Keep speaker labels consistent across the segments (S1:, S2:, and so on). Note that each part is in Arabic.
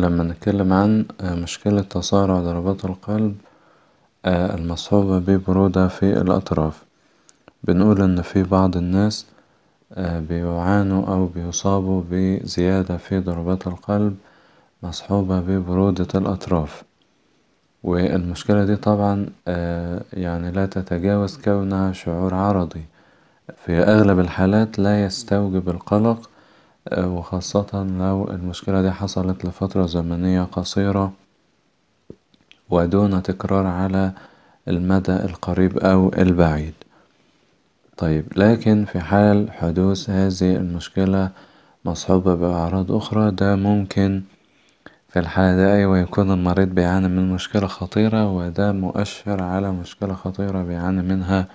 S1: لما نتكلم عن آه، مشكلة تسارع ضربات القلب آه، المصحوبة ببرودة في الأطراف بنقول إن في بعض الناس آه، بيعانوا أو بيصابوا بزيادة في ضربات القلب مصحوبة ببرودة الأطراف والمشكلة دي طبعا يعني لا تتجاوز كونها شعور عرضي في أغلب الحالات لا يستوجب القلق آه، وخاصة لو المشكلة دي حصلت لفترة زمنية قصيرة ودون تكرار على المدى القريب أو البعيد طيب لكن في حال حدوث هذه المشكلة مصحوبة بأعراض أخرى ده ممكن في الحالة دي أيوة يكون المريض بيعاني من مشكلة خطيرة وده مؤشر على مشكلة خطيرة بيعاني منها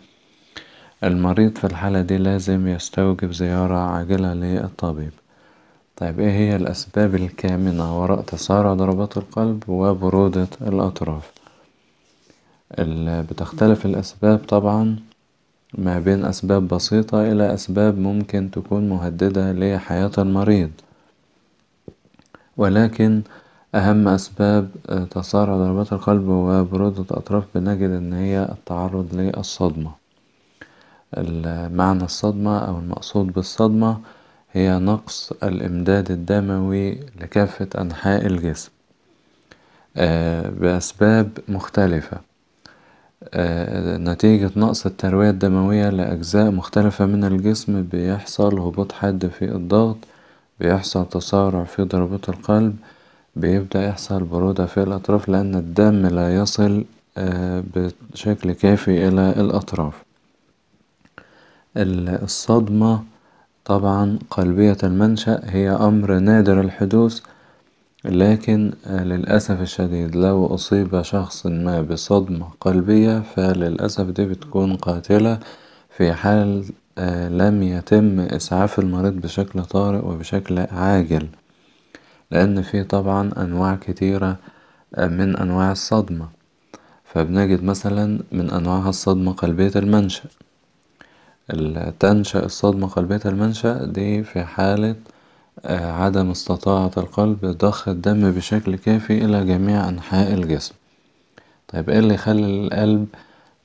S1: المريض في الحالة دي لازم يستوجب زيارة عاجلة للطبيب طيب ايه هي الأسباب الكامنة وراء تسارع ضربات القلب وبرودة الأطراف بتختلف الأسباب طبعا ما بين أسباب بسيطة إلى أسباب ممكن تكون مهددة لحياة المريض ولكن أهم أسباب آه، تسارع ضربات القلب وبرودة الأطراف بنجد إن هي التعرض للصدمة معنى الصدمة أو المقصود بالصدمة هي نقص الإمداد الدموي لكافة أنحاء الجسم آه، بأسباب مختلفة آه، نتيجة نقص التروية الدموية لأجزاء مختلفة من الجسم بيحصل هبوط حاد في الضغط بيحصل تسارع في ضربات القلب بيبدأ يحصل برودة في الأطراف لأن الدم لا يصل آه، بشكل كافي إلى الأطراف الصدمة طبعا قلبية المنشأ هي أمر نادر الحدوث لكن آه، للأسف الشديد لو أصيب شخص ما بصدمة قلبية فللأسف دي بتكون قاتلة في حال آه، لم يتم إسعاف المريض بشكل طارئ وبشكل عاجل لأن في طبعا أنواع كتيرة آه، من أنواع الصدمة فبنجد مثلا من أنواعها الصدمة قلبية المنشأ تنشأ الصدمة قلبية المنشأ دي في حالة آه، عدم استطاعة القلب ضخ الدم بشكل كافي إلى جميع أنحاء الجسم طيب ايه اللي يخلي القلب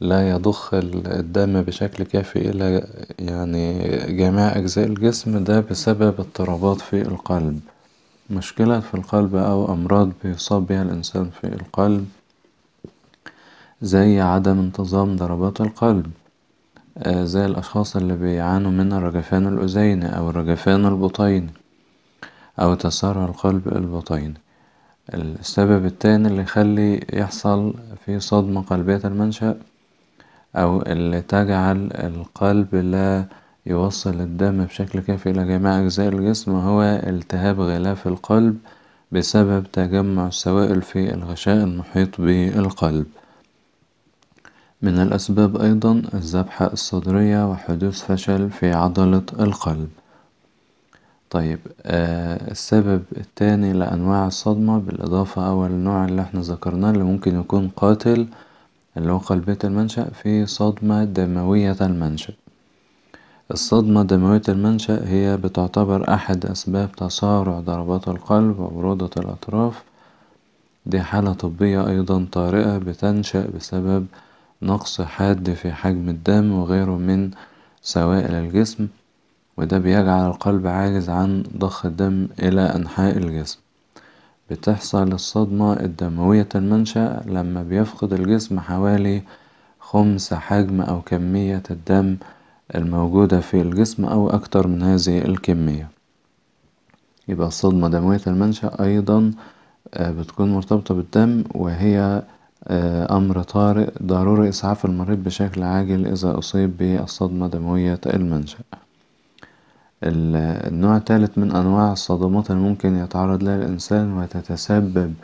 S1: لا يضخ الدم بشكل كافي إلى يعني جميع أجزاء الجسم ده بسبب اضطرابات في القلب مشكلة في القلب أو أمراض بيصاب بها الإنسان في القلب زي عدم انتظام ضربات القلب آه، زي الأشخاص اللي بيعانوا من الرجفان الأذيني أو الرجفان البطيني أو تسارع القلب البطيني السبب التاني اللي يخلي يحصل في صدمة قلبية المنشأ أو اللي تجعل القلب لا يوصل الدم بشكل كافي إلى جميع أجزاء الجسم هو التهاب غلاف القلب بسبب تجمع السوائل في الغشاء المحيط بالقلب من الأسباب أيضا الذبحة الصدرية وحدوث فشل في عضلة القلب طيب آه السبب التاني لأنواع الصدمة بالإضافة أول نوع اللي احنا ذكرناه اللي ممكن يكون قاتل اللي هو قلبية المنشأ في صدمة دموية المنشأ الصدمة دموية المنشأ هي بتعتبر أحد أسباب تسارع ضربات القلب وبرودة الأطراف دي حالة طبية أيضا طارئة بتنشأ بسبب نقص حاد في حجم الدم وغيره من سوائل الجسم وده بيجعل القلب عاجز عن ضخ الدم إلى أنحاء الجسم بتحصل الصدمة الدموية المنشأ لما بيفقد الجسم حوالي خمس حجم أو كمية الدم الموجودة في الجسم أو أكتر من هذه الكمية يبقى الصدمة دموية المنشأ أيضا آه، بتكون مرتبطة بالدم وهي آه، أمر طارئ ضروري إسعاف المريض بشكل عاجل إذا أصيب بالصدمة دموية المنشأ النوع الثالث من أنواع الصدمات الممكن يتعرض لها الإنسان وتتسبب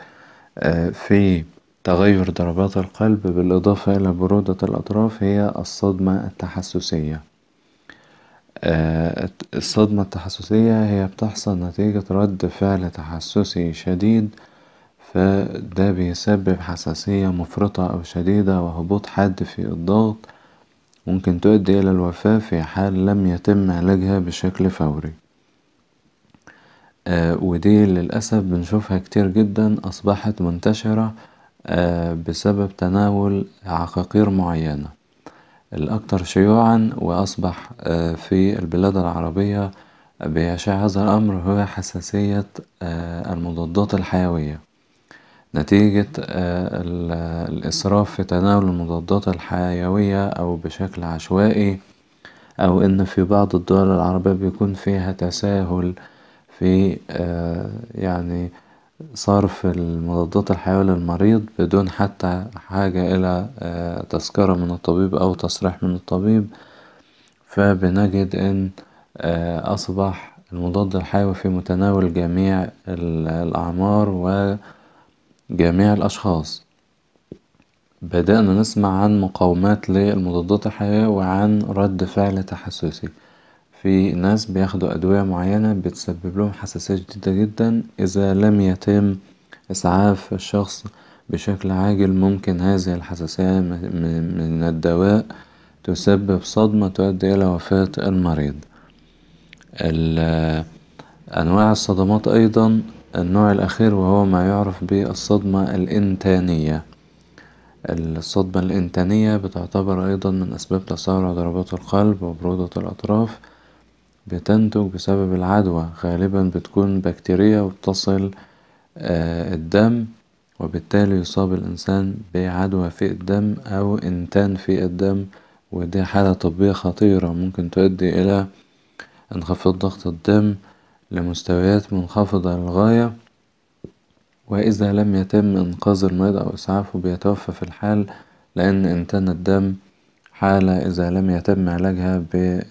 S1: آه، في تغير ضربات القلب بالإضافة إلى برودة الأطراف هي الصدمة التحسسية آه، الصدمة التحسسية هي بتحصل نتيجة رد فعل تحسسي شديد فده بيسبب حساسية مفرطة أو شديدة وهبوط حاد في الضغط ممكن تؤدي إلى الوفاة في حال لم يتم علاجها بشكل فوري آه، ودي للأسف بنشوفها كتير جدا أصبحت منتشرة آه، بسبب تناول عقاقير معينة الأكثر شيوعا وأصبح آه، في البلاد العربية بيشع هذا الأمر هو حساسية المضادات الحيوية نتيجة آه، الإسراف في تناول المضادات الحيوية أو بشكل عشوائي أو إن في بعض الدول العربية بيكون فيها تساهل في آه، يعني صرف المضادات الحيوية للمريض بدون حتى حاجة إلى آه، تذكرة من الطبيب أو تصريح من الطبيب فبنجد إن أصبح المضاد الحيوي في متناول جميع الأعمار و جميع الأشخاص بدأنا نسمع عن مقاومات للمضادات الحيوية وعن رد فعل تحسسي في ناس بياخدوا أدوية معينة بتسبب لهم حساسية جديدة جدا إذا لم يتم إسعاف الشخص بشكل عاجل ممكن هذه الحساسية من الدواء تسبب صدمة تؤدي إلى وفاة المريض أنواع الصدمات أيضا النوع الأخير وهو ما يعرف بالصدمة الإنتانية الصدمة الإنتانية بتعتبر أيضا من أسباب تسارع ضربات القلب وبرودة الأطراف بتنتج بسبب العدوى غالبا بتكون بكتيرية وبتصل آه، الدم وبالتالي يصاب الإنسان بعدوى في الدم أو إنتان في الدم ودي حالة طبية خطيرة ممكن تؤدي إلى انخفاض ضغط الدم لمستويات منخفضة للغاية وإذا لم يتم إنقاذ المريض أو إسعافه بيتوفى في الحال لأن إنتان الدم حالة إذا لم يتم علاجها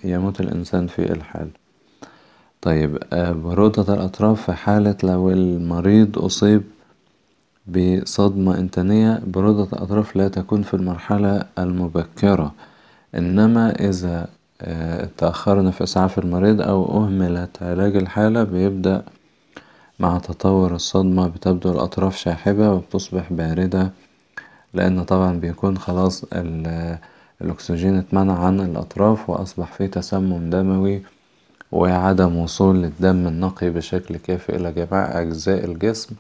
S1: بيموت الإنسان في الحال طيب آه، برودة الأطراف في حالة لو المريض أصيب بصدمة إنتانية برودة الأطراف لا تكون في المرحلة المبكرة إنما إذا آه، تأخرنا في إسعاف المريض أو أهملت علاج الحالة بيبدأ مع تطور الصدمة بتبدو الأطراف شاحبة وبتصبح باردة لأن طبعا بيكون خلاص الأكسجين اتمنع عن الأطراف وأصبح فيه تسمم دموي وعدم وصول الدم النقي بشكل كافي إلى جميع أجزاء الجسم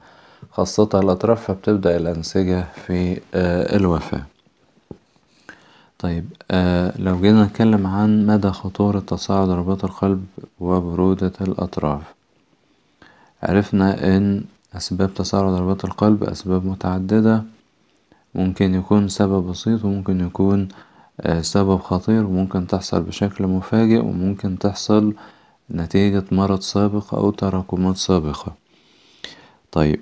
S1: خاصة الأطراف فبتبدأ الأنسجة في آه، الوفاة طيب آه لو جينا نتكلم عن مدى خطورة تصاعد رباط القلب وبرودة الأطراف عرفنا أن أسباب تصاعد رباط القلب أسباب متعددة ممكن يكون سبب بسيط وممكن يكون آه سبب خطير وممكن تحصل بشكل مفاجئ وممكن تحصل نتيجة مرض سابق أو تراكمات سابقة طيب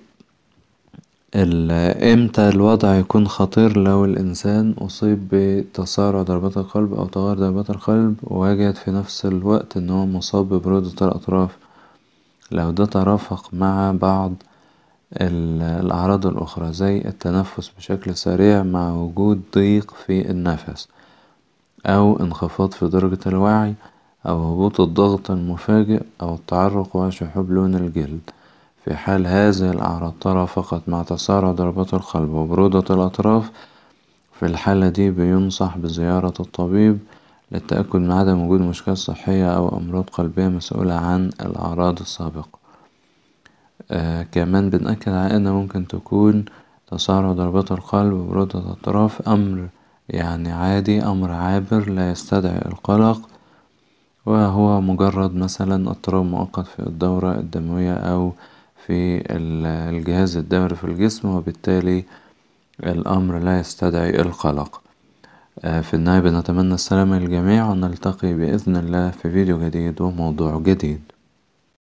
S1: امتى الوضع يكون خطير لو الإنسان أصيب بتسارع ضربات القلب أو تغير ضربات القلب ووجد في نفس الوقت إن هو مصاب ببرودة الأطراف لو ده ترافق مع بعض الأعراض الأخرى زي التنفس بشكل سريع مع وجود ضيق في النفس أو انخفاض في درجة الوعي أو هبوط الضغط المفاجئ أو التعرق وشحوب لون الجلد في حال هذه الأعراض ترى فقط مع تسارع ضربات القلب وبرودة الأطراف في الحالة دي بينصح بزيارة الطبيب للتأكد من عدم وجود مشكلة صحية أو أمراض قلبية مسؤولة عن الأعراض السابقة آه كمان بنأكد على أن ممكن تكون تسارع ضربات القلب وبرودة الأطراف أمر يعني عادي أمر عابر لا يستدعي القلق وهو مجرد مثلا اضطراب مؤقت في الدورة الدموية أو في الجهاز الدوري في الجسم وبالتالي الأمر لا يستدعي القلق آه، في النهاية بنتمنى السلامة للجميع ونلتقي بإذن الله في فيديو جديد وموضوع جديد